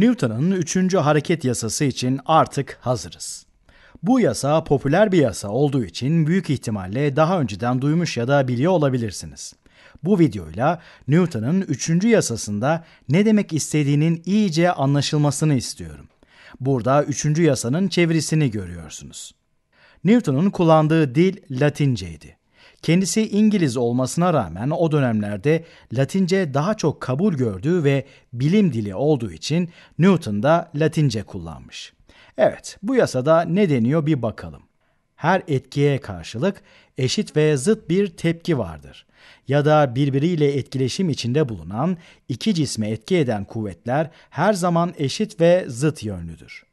Newton'un üçüncü hareket yasası için artık hazırız. Bu yasa popüler bir yasa olduğu için büyük ihtimalle daha önceden duymuş ya da biliyor olabilirsiniz. Bu videoyla Newton'un üçüncü yasasında ne demek istediğinin iyice anlaşılmasını istiyorum. Burada üçüncü yasanın çevirisini görüyorsunuz. Newton'un kullandığı dil Latinceydi. Kendisi İngiliz olmasına rağmen o dönemlerde Latince daha çok kabul gördüğü ve bilim dili olduğu için Newton da Latince kullanmış. Evet, bu yasada ne deniyor bir bakalım. Her etkiye karşılık eşit ve zıt bir tepki vardır ya da birbiriyle etkileşim içinde bulunan iki cisme etki eden kuvvetler her zaman eşit ve zıt yönlüdür.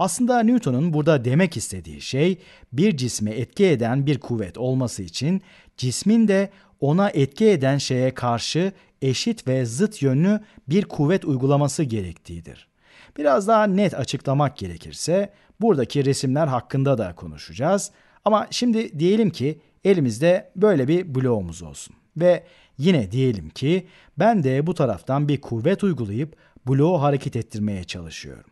Aslında Newton'un burada demek istediği şey bir cisme etki eden bir kuvvet olması için cismin de ona etki eden şeye karşı eşit ve zıt yönlü bir kuvvet uygulaması gerektiğidir. Biraz daha net açıklamak gerekirse buradaki resimler hakkında da konuşacağız. Ama şimdi diyelim ki elimizde böyle bir bloğumuz olsun. Ve yine diyelim ki ben de bu taraftan bir kuvvet uygulayıp bloğu hareket ettirmeye çalışıyorum.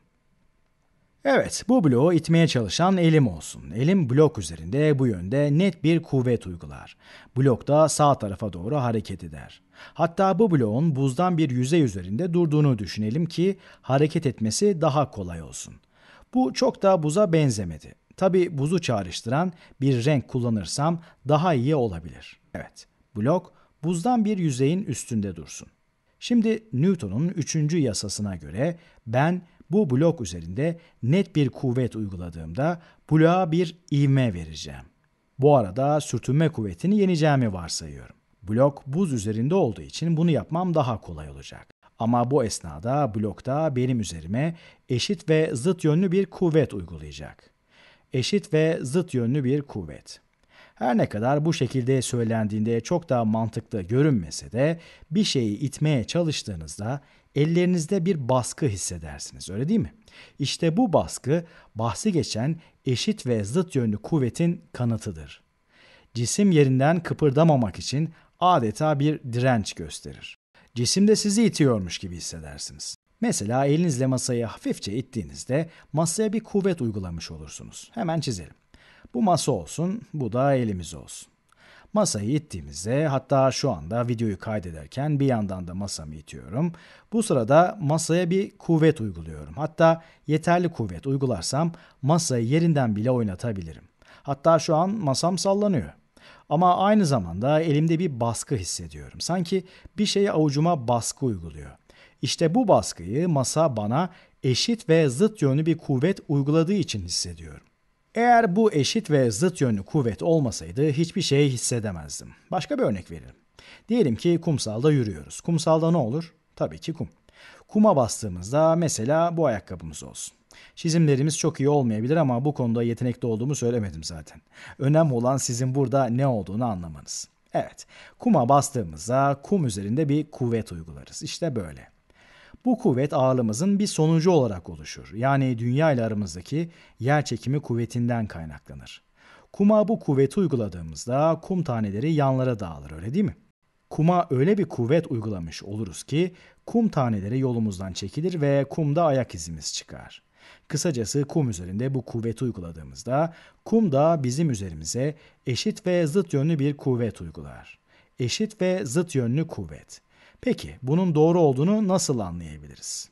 Evet, bu bloğu itmeye çalışan elim olsun. Elim blok üzerinde bu yönde net bir kuvvet uygular. Blok da sağ tarafa doğru hareket eder. Hatta bu bloğun buzdan bir yüzey üzerinde durduğunu düşünelim ki hareket etmesi daha kolay olsun. Bu çok da buza benzemedi. Tabi buzu çağrıştıran bir renk kullanırsam daha iyi olabilir. Evet, blok buzdan bir yüzeyin üstünde dursun. Şimdi Newton'un üçüncü yasasına göre ben bu blok üzerinde net bir kuvvet uyguladığımda bloğa bir ivme vereceğim. Bu arada sürtünme kuvvetini yeneceğimi varsayıyorum. Blok buz üzerinde olduğu için bunu yapmam daha kolay olacak. Ama bu esnada blok da benim üzerime eşit ve zıt yönlü bir kuvvet uygulayacak. Eşit ve zıt yönlü bir kuvvet. Her ne kadar bu şekilde söylendiğinde çok daha mantıklı görünmese de bir şeyi itmeye çalıştığınızda ellerinizde bir baskı hissedersiniz öyle değil mi? İşte bu baskı bahsi geçen eşit ve zıt yönlü kuvvetin kanıtıdır. Cisim yerinden kıpırdamamak için adeta bir direnç gösterir. Cisim de sizi itiyormuş gibi hissedersiniz. Mesela elinizle masayı hafifçe ittiğinizde masaya bir kuvvet uygulamış olursunuz. Hemen çizelim. Bu masa olsun, bu da elimiz olsun. Masayı ittiğimizde hatta şu anda videoyu kaydederken bir yandan da masamı itiyorum. Bu sırada masaya bir kuvvet uyguluyorum. Hatta yeterli kuvvet uygularsam masayı yerinden bile oynatabilirim. Hatta şu an masam sallanıyor. Ama aynı zamanda elimde bir baskı hissediyorum. Sanki bir şeye avucuma baskı uyguluyor. İşte bu baskıyı masa bana eşit ve zıt yönlü bir kuvvet uyguladığı için hissediyorum. Eğer bu eşit ve zıt yönlü kuvvet olmasaydı hiçbir şey hissedemezdim. Başka bir örnek verelim. Diyelim ki kumsalda yürüyoruz. Kumsalda ne olur? Tabii ki kum. Kuma bastığımızda mesela bu ayakkabımız olsun. Çizimlerimiz çok iyi olmayabilir ama bu konuda yetenekli olduğumu söylemedim zaten. Önemli olan sizin burada ne olduğunu anlamanız. Evet, kuma bastığımızda kum üzerinde bir kuvvet uygularız. İşte böyle. Bu kuvvet ağırlığımızın bir sonucu olarak oluşur. Yani dünya ile aramızdaki yer çekimi kuvvetinden kaynaklanır. Kuma bu kuvveti uyguladığımızda kum taneleri yanlara dağılır öyle değil mi? Kuma öyle bir kuvvet uygulamış oluruz ki kum taneleri yolumuzdan çekilir ve kumda ayak izimiz çıkar. Kısacası kum üzerinde bu kuvveti uyguladığımızda kum da bizim üzerimize eşit ve zıt yönlü bir kuvvet uygular. Eşit ve zıt yönlü kuvvet. Peki bunun doğru olduğunu nasıl anlayabiliriz?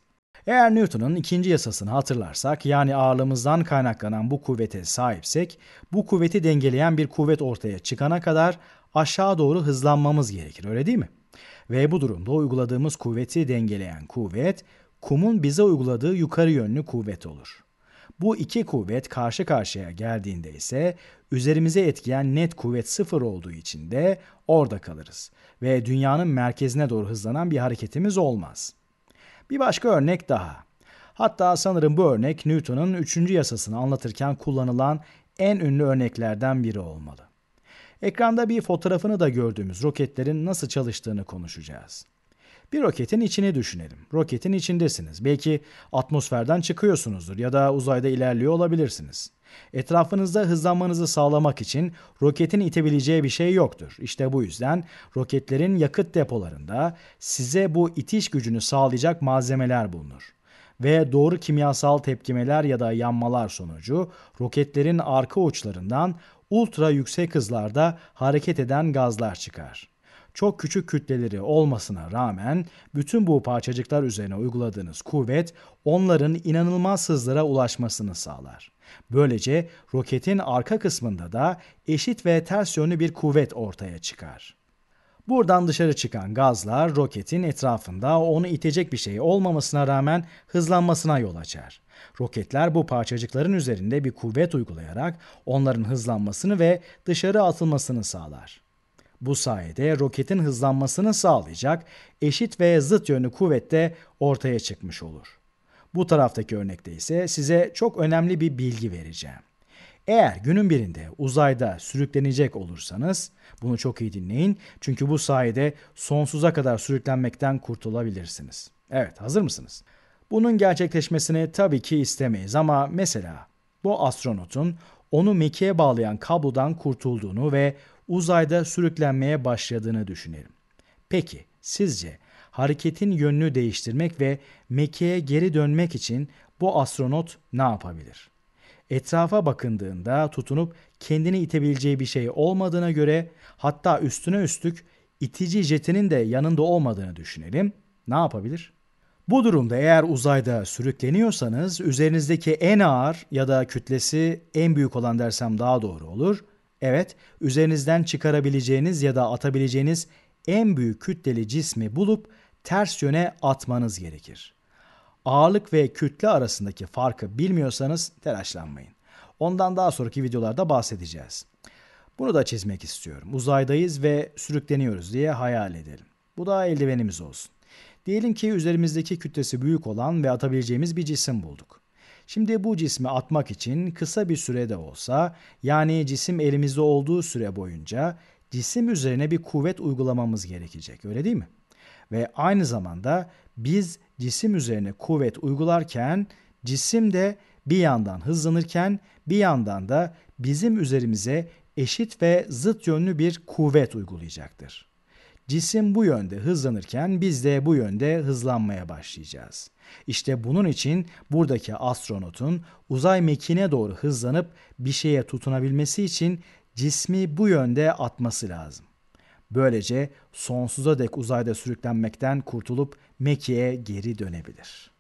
Eğer Newton'un ikinci yasasını hatırlarsak yani ağırlığımızdan kaynaklanan bu kuvvete sahipsek bu kuvveti dengeleyen bir kuvvet ortaya çıkana kadar aşağı doğru hızlanmamız gerekir öyle değil mi? Ve bu durumda uyguladığımız kuvveti dengeleyen kuvvet kumun bize uyguladığı yukarı yönlü kuvvet olur. Bu iki kuvvet karşı karşıya geldiğinde ise üzerimize etkileyen net kuvvet sıfır olduğu için de orada kalırız ve dünyanın merkezine doğru hızlanan bir hareketimiz olmaz. Bir başka örnek daha. Hatta sanırım bu örnek Newton'un üçüncü yasasını anlatırken kullanılan en ünlü örneklerden biri olmalı. Ekranda bir fotoğrafını da gördüğümüz roketlerin nasıl çalıştığını konuşacağız. Bir roketin içini düşünelim. Roketin içindesiniz. Belki atmosferden çıkıyorsunuzdur ya da uzayda ilerliyor olabilirsiniz. Etrafınızda hızlanmanızı sağlamak için roketin itebileceği bir şey yoktur. İşte bu yüzden roketlerin yakıt depolarında size bu itiş gücünü sağlayacak malzemeler bulunur ve doğru kimyasal tepkimeler ya da yanmalar sonucu roketlerin arka uçlarından ultra yüksek hızlarda hareket eden gazlar çıkar çok küçük kütleleri olmasına rağmen bütün bu parçacıklar üzerine uyguladığınız kuvvet onların inanılmaz hızlara ulaşmasını sağlar. Böylece roketin arka kısmında da eşit ve ters yönlü bir kuvvet ortaya çıkar. Buradan dışarı çıkan gazlar roketin etrafında onu itecek bir şey olmamasına rağmen hızlanmasına yol açar. Roketler bu parçacıkların üzerinde bir kuvvet uygulayarak onların hızlanmasını ve dışarı atılmasını sağlar. Bu sayede roketin hızlanmasını sağlayacak eşit ve zıt yönlü kuvvet ortaya çıkmış olur. Bu taraftaki örnekte ise size çok önemli bir bilgi vereceğim. Eğer günün birinde uzayda sürüklenecek olursanız bunu çok iyi dinleyin çünkü bu sayede sonsuza kadar sürüklenmekten kurtulabilirsiniz. Evet hazır mısınız? Bunun gerçekleşmesini tabii ki istemeyiz ama mesela bu astronotun onu mekiğe bağlayan kablodan kurtulduğunu ve uzayda sürüklenmeye başladığını düşünelim. Peki sizce hareketin yönünü değiştirmek ve mekiğe geri dönmek için bu astronot ne yapabilir? Etrafa bakındığında tutunup kendini itebileceği bir şey olmadığına göre hatta üstüne üstlük itici jetinin de yanında olmadığını düşünelim. Ne yapabilir? Bu durumda eğer uzayda sürükleniyorsanız üzerinizdeki en ağır ya da kütlesi en büyük olan dersem daha doğru olur. Evet, üzerinizden çıkarabileceğiniz ya da atabileceğiniz en büyük kütleli cismi bulup ters yöne atmanız gerekir. Ağırlık ve kütle arasındaki farkı bilmiyorsanız telaşlanmayın. Ondan daha sonraki videolarda bahsedeceğiz. Bunu da çizmek istiyorum. Uzaydayız ve sürükleniyoruz diye hayal edelim. Bu da eldivenimiz olsun. Diyelim ki üzerimizdeki kütlesi büyük olan ve atabileceğimiz bir cisim bulduk. Şimdi bu cismi atmak için kısa bir sürede olsa yani cisim elimizde olduğu süre boyunca cisim üzerine bir kuvvet uygulamamız gerekecek öyle değil mi? Ve aynı zamanda biz cisim üzerine kuvvet uygularken cisim de bir yandan hızlanırken bir yandan da bizim üzerimize eşit ve zıt yönlü bir kuvvet uygulayacaktır. Cisim bu yönde hızlanırken biz de bu yönde hızlanmaya başlayacağız. İşte bunun için buradaki astronotun uzay mekine doğru hızlanıp bir şeye tutunabilmesi için cismi bu yönde atması lazım. Böylece sonsuza dek uzayda sürüklenmekten kurtulup mekiğe geri dönebilir.''